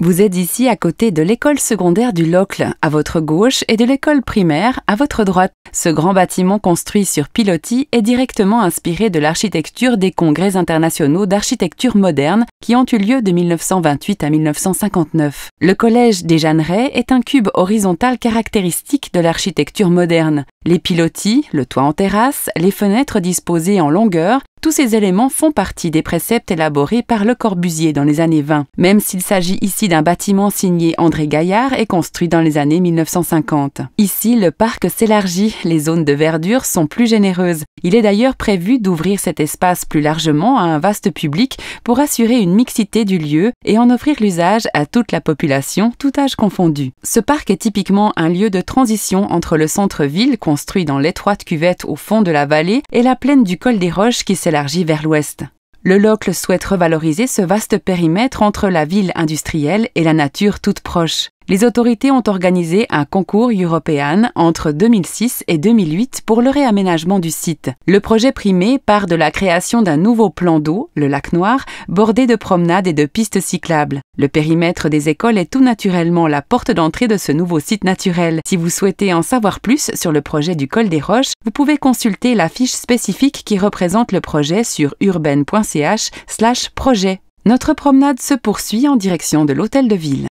Vous êtes ici à côté de l'école secondaire du Locle, à votre gauche, et de l'école primaire, à votre droite. Ce grand bâtiment construit sur pilotis est directement inspiré de l'architecture des congrès internationaux d'architecture moderne qui ont eu lieu de 1928 à 1959. Le collège des Jeannerets est un cube horizontal caractéristique de l'architecture moderne. Les pilotis, le toit en terrasse, les fenêtres disposées en longueur tous ces éléments font partie des préceptes élaborés par Le Corbusier dans les années 20, même s'il s'agit ici d'un bâtiment signé André Gaillard et construit dans les années 1950. Ici, le parc s'élargit, les zones de verdure sont plus généreuses. Il est d'ailleurs prévu d'ouvrir cet espace plus largement à un vaste public pour assurer une mixité du lieu et en offrir l'usage à toute la population, tout âge confondu. Ce parc est typiquement un lieu de transition entre le centre-ville construit dans l'étroite cuvette au fond de la vallée et la plaine du col des Roches qui s'est s'élargit vers l'ouest. Le Locle souhaite revaloriser ce vaste périmètre entre la ville industrielle et la nature toute proche les autorités ont organisé un concours européen entre 2006 et 2008 pour le réaménagement du site. Le projet primé part de la création d'un nouveau plan d'eau, le lac Noir, bordé de promenades et de pistes cyclables. Le périmètre des écoles est tout naturellement la porte d'entrée de ce nouveau site naturel. Si vous souhaitez en savoir plus sur le projet du col des Roches, vous pouvez consulter la fiche spécifique qui représente le projet sur urbaine.ch/projet. Notre promenade se poursuit en direction de l'hôtel de ville.